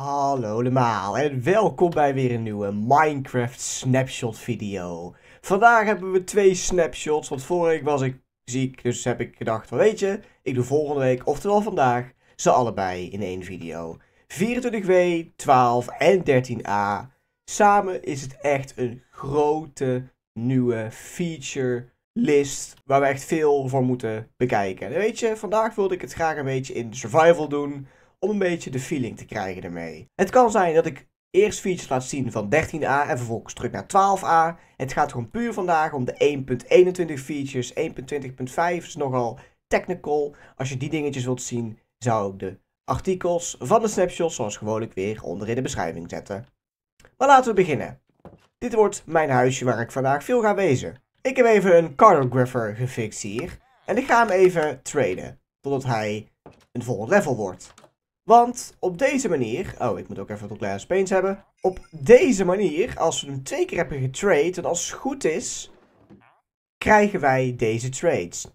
Hallo allemaal en welkom bij weer een nieuwe Minecraft snapshot video. Vandaag hebben we twee snapshots, want vorige week was ik ziek, dus heb ik gedacht van weet je, ik doe volgende week, oftewel vandaag, ze allebei in één video. 24W, 12 en 13A. Samen is het echt een grote nieuwe feature list waar we echt veel voor moeten bekijken. En weet je, vandaag wilde ik het graag een beetje in survival doen om een beetje de feeling te krijgen ermee. Het kan zijn dat ik eerst features laat zien van 13a en vervolgens terug naar 12a. Het gaat gewoon puur vandaag om de 1.21 features. 1.20.5 is nogal technical. Als je die dingetjes wilt zien, zou ik de artikels van de snapshots zoals gewoonlijk weer onder in de beschrijving zetten. Maar laten we beginnen. Dit wordt mijn huisje waar ik vandaag veel ga wezen. Ik heb even een cartographer gefixt hier. En ik ga hem even traden. Totdat hij een volgend level wordt. Want op deze manier... Oh, ik moet ook even wat glass spains hebben. Op deze manier, als we hem twee keer hebben getrade... en als het goed is, krijgen wij deze trades.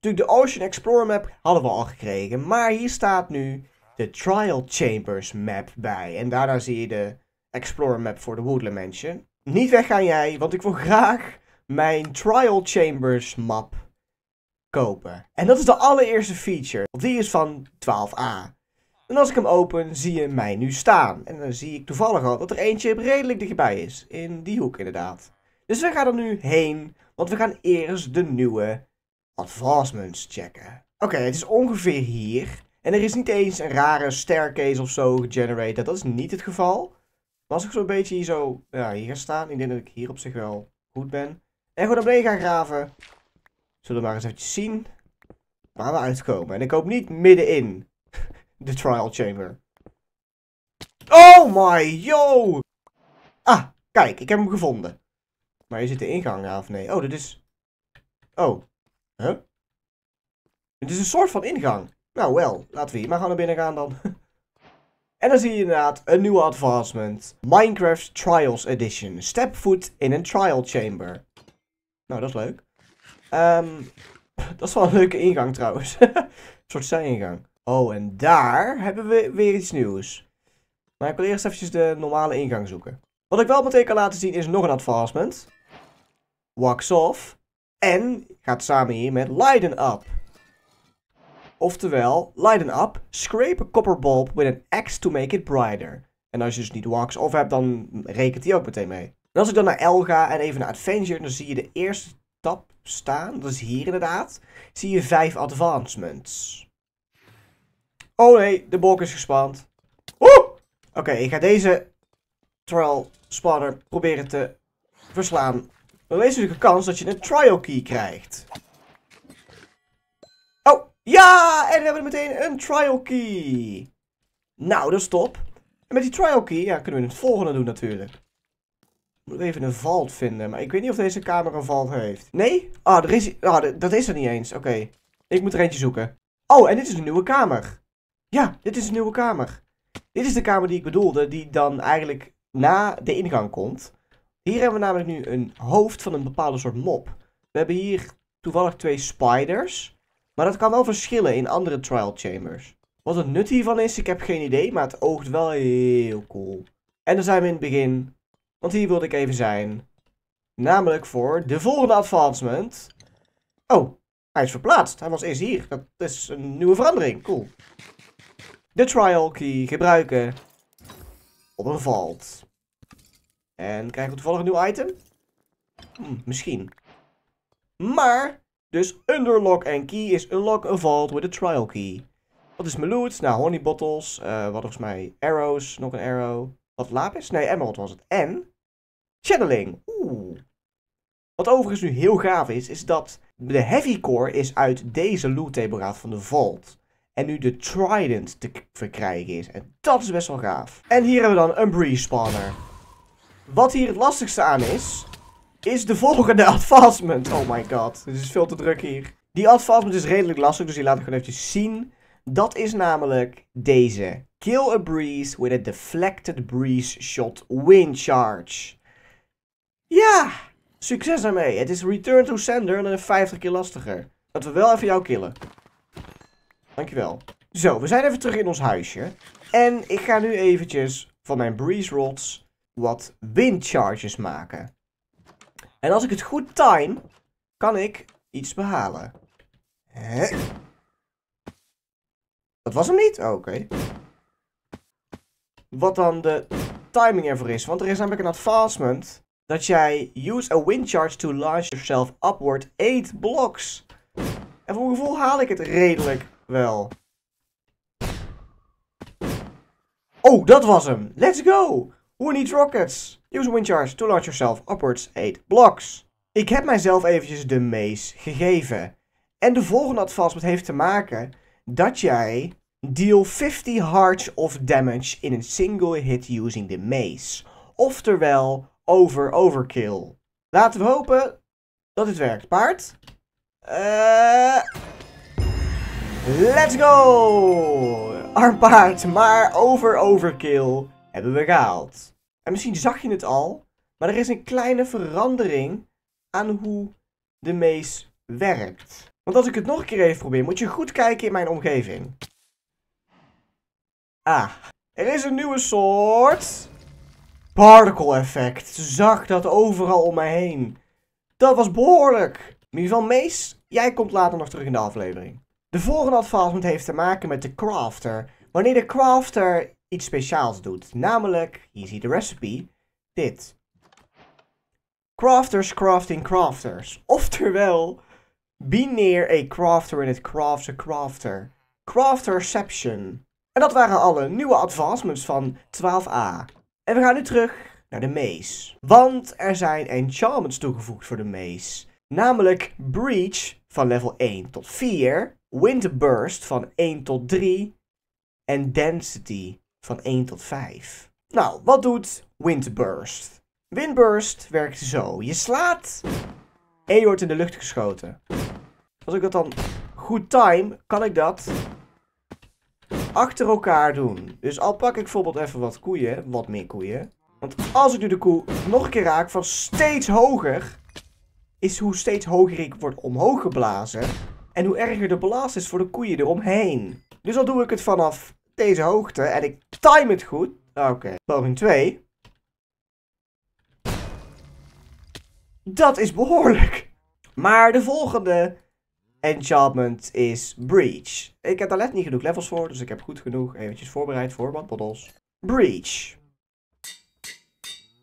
Natuurlijk, de Ocean Explorer map hadden we al gekregen. Maar hier staat nu de Trial Chambers map bij. En daarna zie je de Explorer map voor de Woodland Mansion. Niet gaan jij, want ik wil graag mijn Trial Chambers map kopen. En dat is de allereerste feature. Want die is van 12a. En als ik hem open, zie je mij nu staan. En dan zie ik toevallig al dat er eentje redelijk dichtbij is. In die hoek inderdaad. Dus we gaan er nu heen, want we gaan eerst de nieuwe advancements checken. Oké, het is ongeveer hier. En er is niet eens een rare staircase of zo gegenerated. Dat is niet het geval. was als ik zo'n beetje hier zo ja, hier gaan staan, ik denk dat ik hier op zich wel goed ben. En gewoon naar beneden gaan graven. Zullen we maar eens eventjes zien waar we uitkomen. En ik hoop niet middenin de trial chamber. Oh my, yo! Ah, kijk, ik heb hem gevonden. Maar je zit de ingang, ja of nee? Oh, dit is... Oh. Huh? Het is een soort van ingang. Nou wel, laten we hier maar gaan naar binnen gaan dan. en dan zie je inderdaad een nieuwe advancement. Minecraft Trials Edition. foot in een trial chamber. Nou, dat is leuk. Ehm, dat is wel een leuke ingang trouwens. een soort zijingang. ingang Oh, en daar hebben we weer iets nieuws. Maar ik wil eerst even de normale ingang zoeken. Wat ik wel meteen kan laten zien is nog een advancement. Wax off. En gaat samen hier met Lighten Up. Oftewel, Lighten Up, scrape a copper bulb with an axe to make it brighter. En als je dus niet wax off hebt, dan rekent hij ook meteen mee. En als ik dan naar L ga en even naar Adventure, dan zie je de eerste tab staan. Dat is hier inderdaad. Zie je vijf advancements. Oh nee, de balk is gespand. Oeh! Oké, ik ga deze trial spawner proberen te verslaan. Dan is natuurlijk een kans dat je een trial key krijgt. Oh, ja! En we hebben meteen een trial key. Nou, dat is top. En met die trial key ja, kunnen we het volgende doen natuurlijk. Ik moet even een vault vinden, maar ik weet niet of deze kamer een vault heeft. Nee? Ah, er is, ah dat is er niet eens. Oké. Ik moet er eentje zoeken. Oh, en dit is een nieuwe kamer. Ja, dit is een nieuwe kamer. Dit is de kamer die ik bedoelde, die dan eigenlijk na de ingang komt. Hier hebben we namelijk nu een hoofd van een bepaalde soort mop. We hebben hier toevallig twee spiders. Maar dat kan wel verschillen in andere trial chambers. Wat het nut hiervan is, ik heb geen idee, maar het oogt wel heel cool. En dan zijn we in het begin, want hier wilde ik even zijn. Namelijk voor de volgende advancement. Oh, hij is verplaatst. Hij was eerst hier. Dat is een nieuwe verandering. Cool de trial key gebruiken op een vault. En krijgen we toevallig een nieuw item? Hm, misschien. Maar, dus under lock key is unlock a vault with a trial key. Wat is mijn loot? Nou, honey bottles. Eh, wat volgens mij? Arrows. Nog een arrow. Wat lapis? Nee, emerald was het. En channeling. Oeh. Wat overigens nu heel gaaf is, is dat de heavy core is uit deze loot table gaat van de vault. En nu de Trident te verkrijgen is. En dat is best wel gaaf. En hier hebben we dan een Breeze Spawner. Wat hier het lastigste aan is, is de volgende advancement. Oh my god, dit is veel te druk hier. Die advancement is redelijk lastig, dus die laat ik gewoon even zien. Dat is namelijk deze. Kill a breeze with a deflected breeze shot wind charge. Ja, succes daarmee. Het is return to sender en dan 50 keer lastiger. Dat we wel even jou killen. Dankjewel. Zo, we zijn even terug in ons huisje. En ik ga nu eventjes van mijn breeze rods wat windcharges maken. En als ik het goed time, kan ik iets behalen. Hè? Dat was hem niet? Oh, oké. Wat dan de timing ervoor is. Want er is namelijk een advancement dat jij use a wind charge to launch yourself upward 8 blocks. En voor mijn gevoel haal ik het redelijk wel. Oh, dat was hem. Let's go. Who needs rockets? Use a wind charge to launch yourself upwards 8 blocks. Ik heb mijzelf eventjes de mace gegeven. En de volgende advancement heeft te maken dat jij deal 50 hearts of damage in een single hit using the mace. Oftewel over overkill. Laten we hopen dat dit werkt. Paard? Eh... Let's go! Armpaard, maar over overkill hebben we gehaald. En misschien zag je het al, maar er is een kleine verandering aan hoe de Mace werkt. Want als ik het nog een keer even probeer, moet je goed kijken in mijn omgeving. Ah, er is een nieuwe soort... Particle effect. zag dat overal om mij heen. Dat was behoorlijk. In van Mees, jij komt later nog terug in de aflevering. De volgende advancement heeft te maken met de crafter. Wanneer de crafter iets speciaals doet. Namelijk, hier zie je de recipe, dit. Crafters crafting crafters. Oftewel, be near a crafter in het crafts a crafter. Crafterception. En dat waren alle nieuwe advancements van 12a. En we gaan nu terug naar de maze. Want er zijn enchantments toegevoegd voor de maze. Namelijk Breach van level 1 tot 4. Windburst van 1 tot 3 en Density van 1 tot 5. Nou, wat doet Windburst? Windburst werkt zo. Je slaat en je wordt in de lucht geschoten. Als ik dat dan goed time, kan ik dat achter elkaar doen. Dus al pak ik bijvoorbeeld even wat koeien, wat meer koeien. Want als ik nu de koe nog een keer raak van steeds hoger, is hoe steeds hoger ik word omhoog geblazen, en hoe erger de belast is voor de koeien eromheen. Dus dan doe ik het vanaf deze hoogte en ik time het goed. Ah, oké, okay. poging 2. Dat is behoorlijk. Maar de volgende enchantment is Breach. Ik heb daar net niet genoeg levels voor, dus ik heb goed genoeg eventjes voorbereid voor wat bottles. Breach.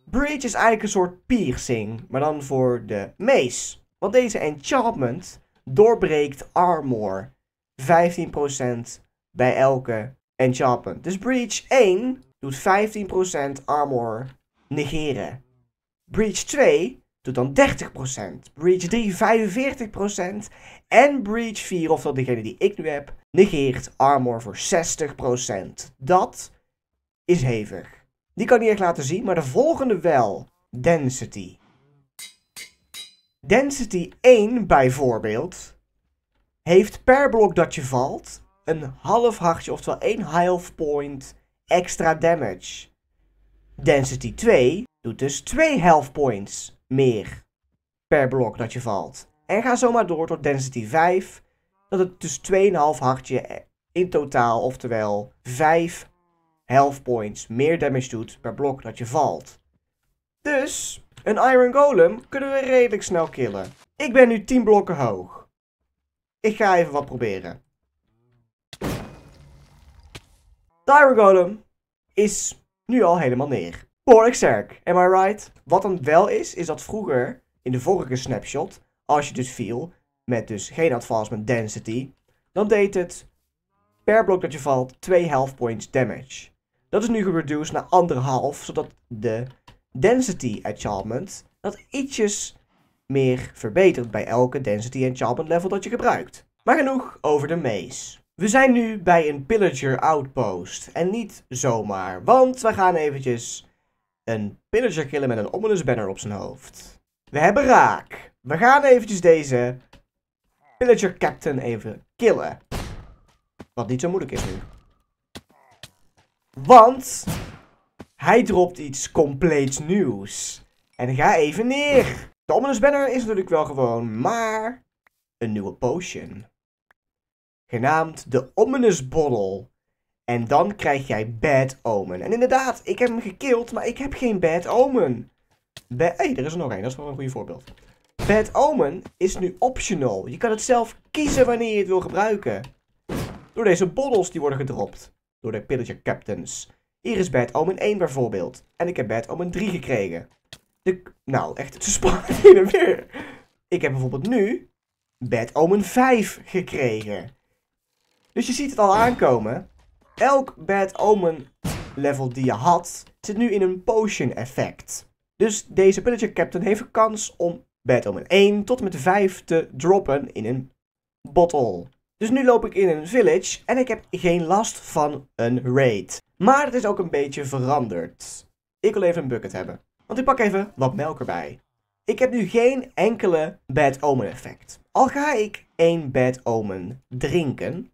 Breach is eigenlijk een soort piercing, maar dan voor de mace. Want deze enchantment doorbreekt armor. 15% bij elke enchantment. Dus Breach 1 doet 15% armor negeren. Breach 2 doet dan 30%. Breach 3 45%. En Breach 4, ofwel degene die ik nu heb, negeert armor voor 60%. Dat is hevig. Die kan ik niet echt laten zien, maar de volgende wel. Density. Density 1 bijvoorbeeld heeft per blok dat je valt een half hartje, oftewel 1 half point extra damage. Density 2 doet dus 2 half points meer per blok dat je valt. En ga zomaar door tot density 5, dat het dus 2,5 hartje in totaal, oftewel 5 health points meer damage doet per blok dat je valt. Dus een Iron Golem kunnen we redelijk snel killen. Ik ben nu 10 blokken hoog. Ik ga even wat proberen. De Iron Golem is nu al helemaal neer. Behoorlijk sterk, am I right? Wat dan wel is, is dat vroeger, in de vorige snapshot, als je dus viel, met dus geen advancement density, dan deed het per blok dat je valt 2 half points damage. Dat is nu gereduced naar anderhalf, zodat de density enchantment dat ietsjes meer verbetert bij elke density enchantment level dat je gebruikt. Maar genoeg over de maze. We zijn nu bij een pillager outpost en niet zomaar, want we gaan eventjes een pillager killen met een ominous banner op zijn hoofd. We hebben raak. We gaan eventjes deze pillager captain even killen. Wat niet zo moeilijk is nu. Want hij dropt iets compleets nieuws. En ga even neer. De Ominous Banner is natuurlijk wel gewoon, maar een nieuwe potion. Genaamd de Ominous Bottle. En dan krijg jij Bad Omen. En inderdaad, ik heb hem gekild, maar ik heb geen Bad Omen. Hé, hey, er is er nog één. Dat is wel een goed voorbeeld. Bad Omen is nu optional. Je kan het zelf kiezen wanneer je het wil gebruiken. Door deze bottles die worden gedropt. Door de Pillager Captains. Hier is Bad Omen 1 bijvoorbeeld. En ik heb Bad Omen 3 gekregen. De, nou, echt, ze springen in en weer. Ik heb bijvoorbeeld nu Bad Omen 5 gekregen. Dus je ziet het al aankomen. Elk Bad Omen level die je had, zit nu in een potion effect. Dus deze Pillager Captain heeft een kans om Bad Omen 1 tot en met 5 te droppen in een bottle. Dus nu loop ik in een village en ik heb geen last van een raid. Maar het is ook een beetje veranderd. Ik wil even een bucket hebben. Want ik pak even wat melk erbij. Ik heb nu geen enkele bad omen effect. Al ga ik één bad omen drinken.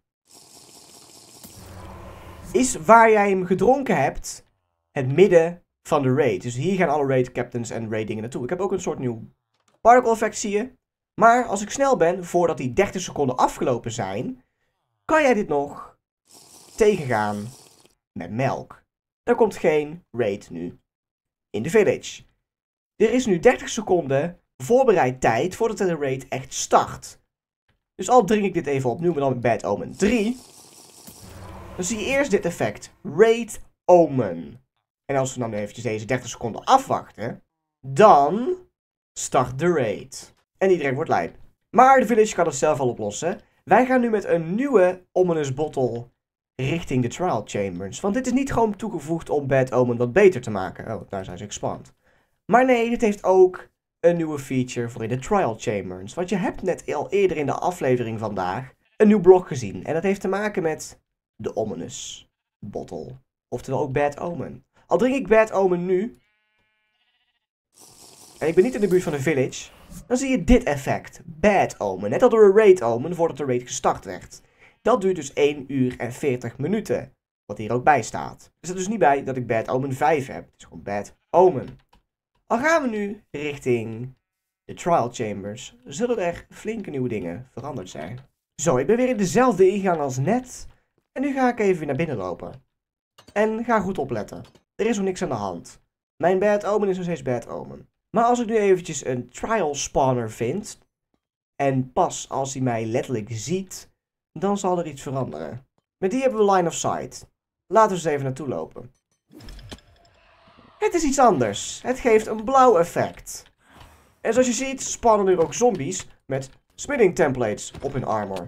Is waar jij hem gedronken hebt het midden van de raid. Dus hier gaan alle raid captains en raid dingen naartoe. Ik heb ook een soort nieuw particle effect zie je. Maar als ik snel ben, voordat die 30 seconden afgelopen zijn, kan jij dit nog tegengaan met melk. Daar komt geen raid nu in de village. Er is nu 30 seconden voorbereidtijd voordat de raid echt start. Dus al dring ik dit even opnieuw, maar dan met Bad Omen 3. Dan zie je eerst dit effect. Raid Omen. En als we dan eventjes deze 30 seconden afwachten, dan start de raid. En iedereen wordt lijn. Maar de village kan het zelf al oplossen. Wij gaan nu met een nieuwe Ominous Bottle richting de Trial Chambers. Want dit is niet gewoon toegevoegd om Bad Omen wat beter te maken. Oh, daar zijn ze expand. Maar nee, dit heeft ook een nieuwe feature voor in de Trial Chambers. Want je hebt net al eerder in de aflevering vandaag een nieuw blok gezien. En dat heeft te maken met de Ominous Bottle. Oftewel ook Bad Omen. Al drink ik Bad Omen nu. En ik ben niet in de buurt van de village. Dan zie je dit effect. Bad Omen. Net door een Raid Omen voordat de raid gestart werd. Dat duurt dus 1 uur en 40 minuten. Wat hier ook bij staat. Er staat dus niet bij dat ik Bad Omen 5 heb. Het is gewoon Bad Omen. Al gaan we nu richting de Trial Chambers. Zullen er flinke nieuwe dingen veranderd zijn. Zo, ik ben weer in dezelfde ingang als net. En nu ga ik even weer naar binnen lopen. En ga goed opletten. Er is nog niks aan de hand. Mijn Bad Omen is nog steeds Bad Omen. Maar als ik nu eventjes een trial spawner vind, en pas als hij mij letterlijk ziet, dan zal er iets veranderen. Met die hebben we line of sight. Laten we eens even naartoe lopen. Het is iets anders. Het geeft een blauw effect. En zoals je ziet spannen nu ook zombies met spinning templates op hun armor.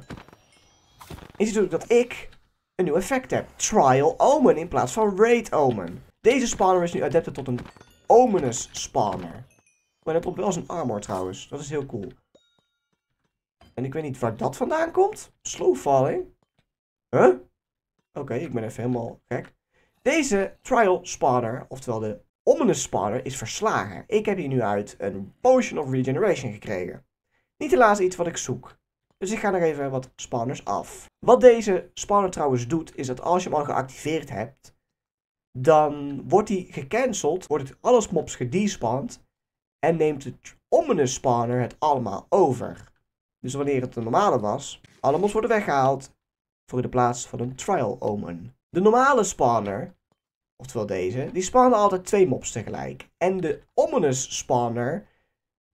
Je ziet natuurlijk dat ik een nieuw effect heb. Trial Omen in plaats van Raid Omen. Deze spawner is nu adapted tot een Ominous spawner. Maar net op wel zijn armor trouwens. Dat is heel cool. En ik weet niet waar dat vandaan komt. Slow falling. Huh? Oké, ik ben even helemaal gek. Deze Trial spawner oftewel de Ominous spawner is verslagen. Ik heb hier nu uit een Potion of Regeneration gekregen. Niet helaas iets wat ik zoek. Dus ik ga nog even wat spawners af. Wat deze spawner trouwens doet, is dat als je hem al geactiveerd hebt, dan wordt hij gecanceld, wordt alles mobs gedespawned en neemt de Omnus Spawner het allemaal over. Dus wanneer het de normale was, Allemaal worden weggehaald voor de plaats van een Trial Omen. De normale spawner, oftewel deze, die spannen altijd twee mobs tegelijk. En de Ominous spawner,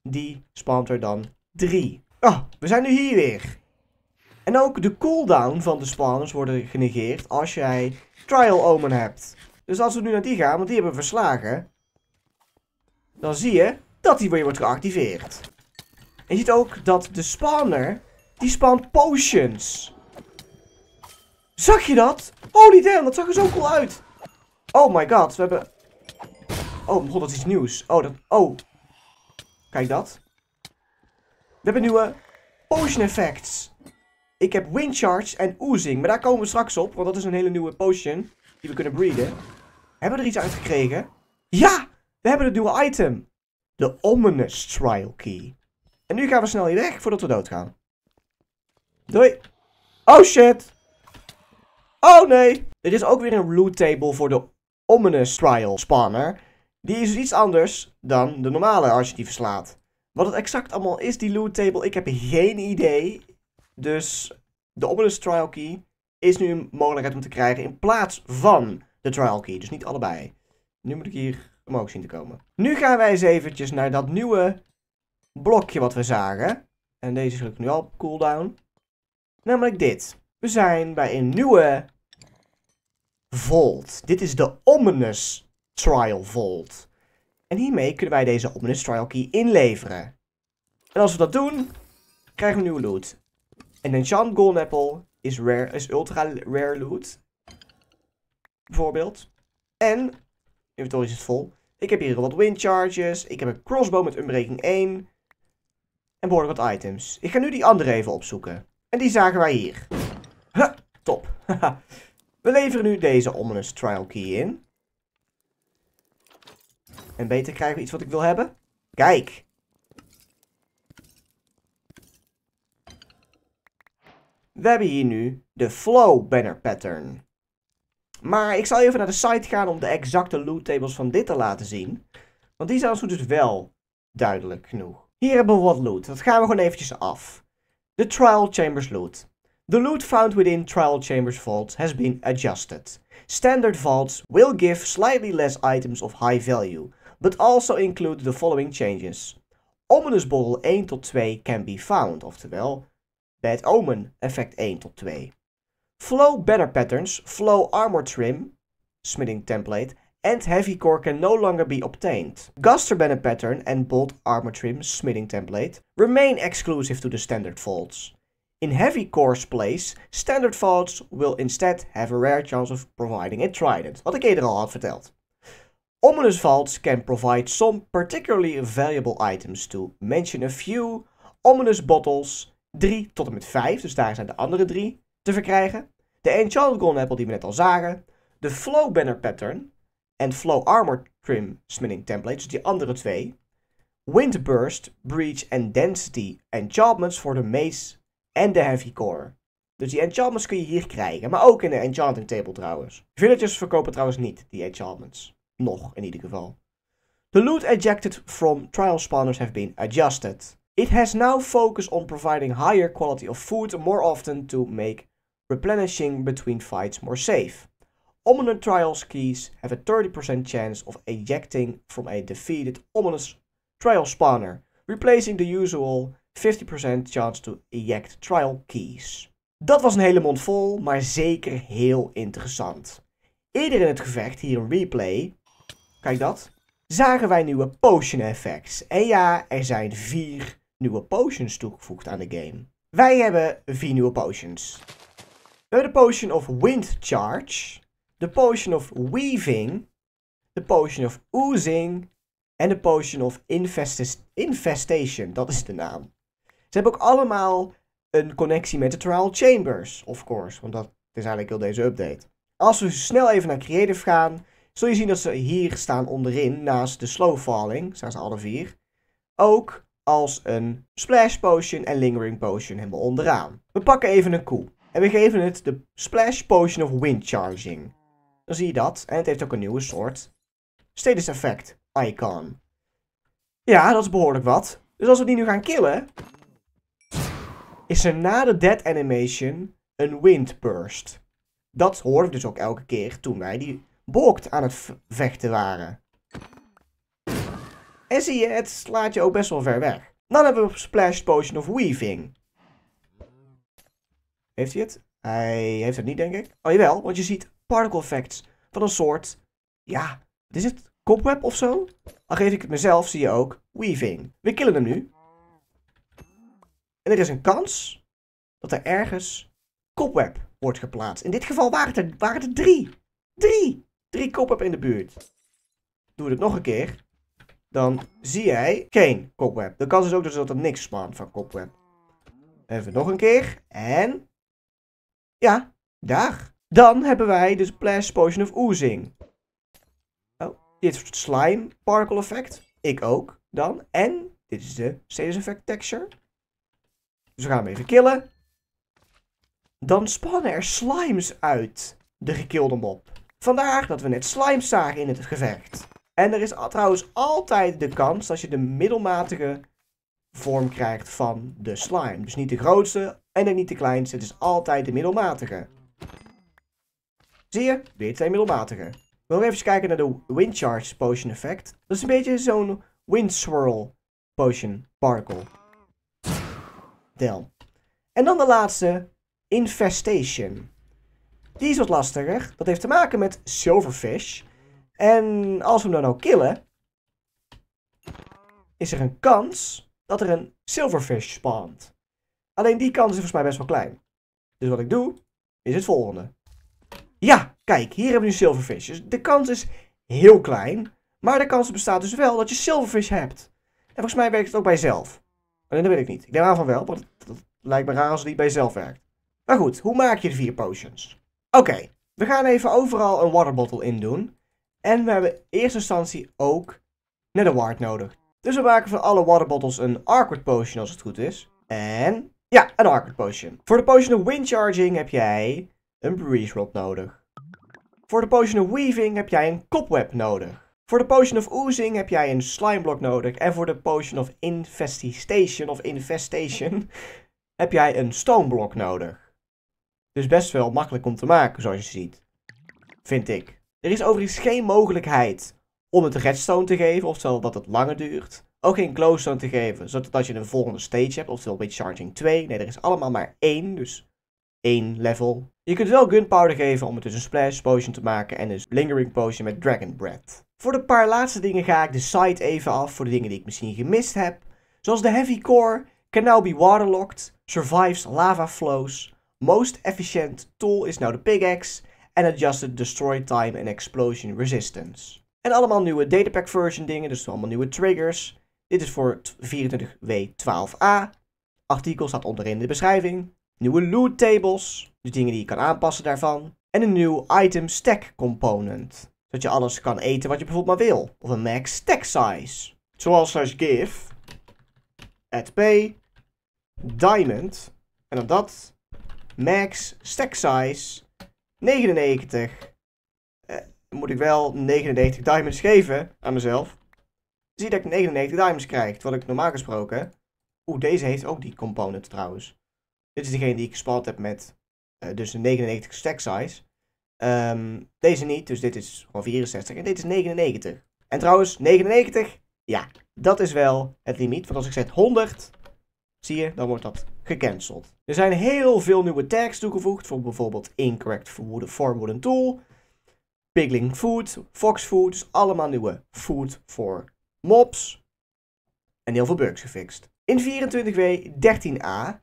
die spant er dan drie. Ah, we zijn nu hier weer. En ook de cooldown van de spawners worden genegeerd als jij Trial Omen hebt. Dus als we nu naar die gaan, want die hebben we verslagen. Dan zie je dat die weer wordt geactiveerd. En je ziet ook dat de spawner, die spant potions. Zag je dat? Holy damn, dat zag er zo cool uit. Oh my god, we hebben... Oh god, dat is iets nieuws. Oh, dat... Oh. Kijk dat. We hebben nieuwe potion effects. Ik heb wind charge en oozing. Maar daar komen we straks op, want dat is een hele nieuwe potion. Die we kunnen breeden. Hebben we er iets uitgekregen? Ja! We hebben het nieuwe item. De Ominous Trial Key. En nu gaan we snel hier weg voordat we doodgaan. Doei. Oh shit. Oh nee. Dit is ook weer een loot table voor de Ominous Trial Spawner. Die is dus iets anders dan de normale als je die verslaat. Wat het exact allemaal is, die loot table, ik heb geen idee. Dus de Ominous Trial Key is nu een mogelijkheid om te krijgen in plaats van de Trial Key. Dus niet allebei. Nu moet ik hier omhoog zien te komen. Nu gaan wij eens eventjes naar dat nieuwe blokje wat we zagen. En deze is ik nu al op cooldown. Namelijk dit. We zijn bij een nieuwe Vault. Dit is de Ominous Trial Vault. En hiermee kunnen wij deze Ominous Trial Key inleveren. En als we dat doen, krijgen we nieuwe loot. En Een Enchant gold Apple is, rare, is ultra rare loot. Bijvoorbeeld. En Inventory zit vol. Ik heb hier wat wind charges. Ik heb een crossbow met unbreaking 1. En behoorlijk wat items. Ik ga nu die andere even opzoeken. En die zagen wij hier. top. We leveren nu deze ominous trial key in. En beter krijgen we iets wat ik wil hebben. Kijk. We hebben hier nu de flow banner pattern. Maar ik zal even naar de site gaan om de exacte loot tables van dit te laten zien. Want die zijn als dus wel duidelijk genoeg. Hier hebben we wat loot. Dat gaan we gewoon eventjes af. De Trial Chambers loot. The loot found within Trial Chambers vaults has been adjusted. Standard vaults will give slightly less items of high value, but also include the following changes. Ominous bottle 1 tot 2 can be found, oftewel Bad Omen effect 1 tot 2. Flow banner Patterns, Flow Armor Trim, Smithing Template, and Heavy Core can no longer be obtained. Guster Banner Pattern and Bolt Armor Trim, Smithing Template, remain exclusive to the standard vaults. In Heavy Core's place, standard vaults will instead have a rare chance of providing a trident, wat ik eerder al had verteld. Ominous vaults can provide some particularly valuable items to mention a few. Ominous bottles 3 tot en met 5, dus daar zijn de andere 3 te verkrijgen. De Enchanted Golden Apple die we net al zagen. De Flow Banner Pattern. En Flow Armor Trim Spinning Templates. Dus die andere twee. burst Breach en Density enchantments voor de Mace en de Heavy Core. Dus die enchantments kun je hier krijgen. Maar ook in de enchanting table trouwens. Villagers verkopen trouwens niet die enchantments. Nog in ieder geval. The loot ejected from trial spawners have been adjusted. It has now focused on providing higher quality of food more often to make replenishing between fights more safe. Ominous Trials keys have a 30% chance of ejecting from a defeated Ominous Trial spawner, replacing the usual 50% chance to eject trial keys. Dat was een hele mond vol, maar zeker heel interessant. Eerder in het gevecht, hier een replay, kijk dat, zagen wij nieuwe potion effects. En ja, er zijn vier nieuwe potions toegevoegd aan de game. Wij hebben vier nieuwe potions. We eh, hebben de potion of wind charge, de potion of weaving, de potion of oozing en de potion of infestation. Dat is de naam. Ze hebben ook allemaal een connectie met de trial chambers, of course, want dat is eigenlijk heel deze update. Als we snel even naar creative gaan, zul je zien dat ze hier staan onderin, naast de slow falling, staan ze alle vier. Ook als een splash potion en lingering potion helemaal onderaan. We pakken even een koe. En we geven het de Splash Potion of Wind Charging. Dan zie je dat. En het heeft ook een nieuwe soort. Status Effect Icon. Ja, dat is behoorlijk wat. Dus als we die nu gaan killen... Is er na de dead animation een wind burst. Dat hoorde dus ook elke keer toen wij die bokt aan het vechten waren. En zie je, het slaat je ook best wel ver weg. Dan hebben we Splash Potion of Weaving. Heeft hij het? Hij heeft het niet, denk ik. Oh jawel, want je ziet particle effects van een soort, ja, wat is het? Cobweb of zo? Al geef ik het mezelf, zie je ook, weaving. We killen hem nu. En er is een kans dat er ergens cobweb wordt geplaatst. In dit geval waren het er, waren er drie. Drie! Drie cobweb in de buurt. Doe het nog een keer. Dan zie jij geen cobweb. De kans is ook dat er niks spant van cobweb. Even nog een keer. En ja, daar. Dan hebben wij dus Blast Potion of Oozing. Oh, dit is het slime particle effect. Ik ook dan. En dit is de status effect texture. Dus we gaan hem even killen. Dan spannen er slimes uit. De gekilde mob. Vandaar dat we net slimes zagen in het gevecht. En er is trouwens altijd de kans als je de middelmatige vorm krijgt van de slime. Dus niet de grootste en ook niet de kleinste. Het is altijd de middelmatige. Zie je? Weer zijn middelmatige. We gaan even kijken naar de Wind Charge Potion Effect. Dat is een beetje zo'n Wind Swirl Potion Particle. Del. En dan de laatste, Infestation. Die is wat lastiger. Dat heeft te maken met Silverfish. En als we hem dan ook nou killen, is er een kans dat er een silverfish spawnt. Alleen die kans is volgens mij best wel klein. Dus wat ik doe, is het volgende. Ja, kijk, hier hebben we nu silverfish. Dus de kans is heel klein. Maar de kans bestaat dus wel dat je silverfish hebt. En volgens mij werkt het ook bij zelf. Alleen dat weet ik niet. Ik denk aan van wel, want het, dat lijkt me raar als het niet bij zelf werkt. Maar goed, hoe maak je de vier potions? Oké, we gaan even overal een waterbottle in doen. En we hebben in eerste instantie ook netherwart nodig. Dus we maken van alle water bottles een awkward potion als het goed is. En ja, een awkward potion. Voor de potion of wind charging heb jij een breeze rod nodig. Voor de potion of weaving heb jij een cobweb nodig. Voor de potion of oozing heb jij een slime block nodig. En voor de potion of infestation of infestation heb jij een block nodig. Dus best wel makkelijk om te maken, zoals je ziet. Vind ik. Er is overigens geen mogelijkheid om het redstone te geven, oftewel dat het langer duurt. Ook geen glowstone te geven, zodat je een volgende stage hebt, oftewel bij charging 2. Nee, er is allemaal maar één, dus één level. Je kunt wel gunpowder geven om het dus een splash potion te maken en een dus lingering potion met dragon breath. Voor de paar laatste dingen ga ik de site even af voor de dingen die ik misschien gemist heb. Zoals de heavy core, can now be waterlocked, survives lava flows, most efficient tool is nou de pickaxe en adjusted destroy time and explosion resistance. En allemaal nieuwe datapack version dingen, dus allemaal nieuwe triggers. Dit is voor 24W12A. Artikel staat onderin de beschrijving. Nieuwe loot tables, dus dingen die je kan aanpassen daarvan. En een nieuw item stack component, zodat je alles kan eten wat je bijvoorbeeld maar wil. Of een max stack size. Zoals slash give, add pay, diamond, en dan dat, max stack size 99 moet ik wel 99 diamonds geven aan mezelf. Zie dat ik 99 diamonds krijg, terwijl ik normaal gesproken... Oeh, deze heeft ook die component trouwens. Dit is degene die ik gespart heb met eh, dus de 99 stack size. Ehm, deze niet, dus dit is gewoon 64 en dit is 99. En trouwens, 99, ja, dat is wel het limiet. Want als ik zet 100, zie je, dan wordt dat gecanceld. Er zijn heel veel nieuwe tags toegevoegd, voor bijvoorbeeld incorrect forward, forward tool... Pigling Food, Fox Food, dus allemaal nieuwe Food voor Mobs. En heel veel bugs gefixt. In 24W13a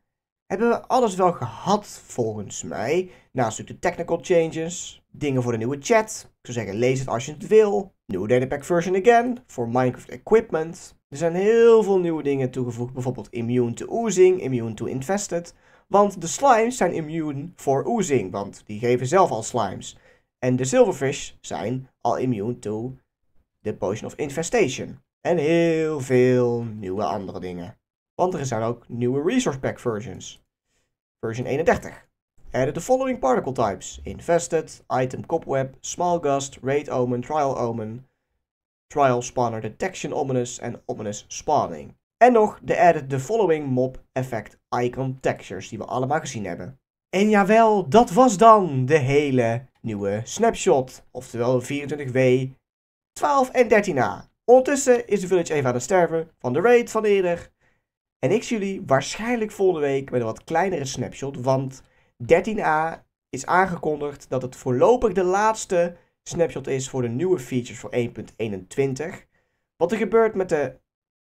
hebben we alles wel gehad volgens mij. Naast de technical changes, dingen voor de nieuwe chat. Ik zou zeggen, lees het als je het wil. Nieuwe datapack version again voor Minecraft equipment. Er zijn heel veel nieuwe dingen toegevoegd, bijvoorbeeld immune to oozing, immune to infested. Want de slimes zijn immune voor oozing, want die geven zelf al slimes. En de silverfish zijn al immune to the potion of infestation. En heel veel nieuwe andere dingen. Want er zijn ook nieuwe resource pack versions. Version 31. Added the following particle types. Infested, item cobweb, small gust, raid omen, trial omen, trial spawner detection ominous en ominous spawning. En nog de added the following mob effect icon textures die we allemaal gezien hebben. En jawel, dat was dan de hele nieuwe snapshot, oftewel 24W 12 en 13A. Ondertussen is de village even aan het sterven van de raid van eerder. En ik zie jullie waarschijnlijk volgende week met een wat kleinere snapshot, want 13A is aangekondigd dat het voorlopig de laatste snapshot is voor de nieuwe features voor 1.21. Wat er gebeurt met de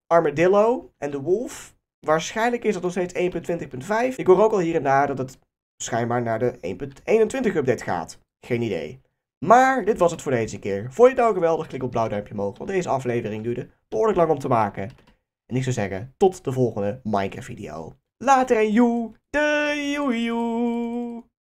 Armadillo en de Wolf, waarschijnlijk is dat nog steeds 1.20.5. Ik hoor ook al hier en daar dat het schijnbaar naar de 1.21 update gaat. Geen idee. Maar dit was het voor deze keer. Vond je het nou geweldig? Klik op blauw duimpje omhoog, want deze aflevering duurde behoorlijk lang om te maken. En ik zou zeggen, tot de volgende Minecraft video. Later en joe, joe joe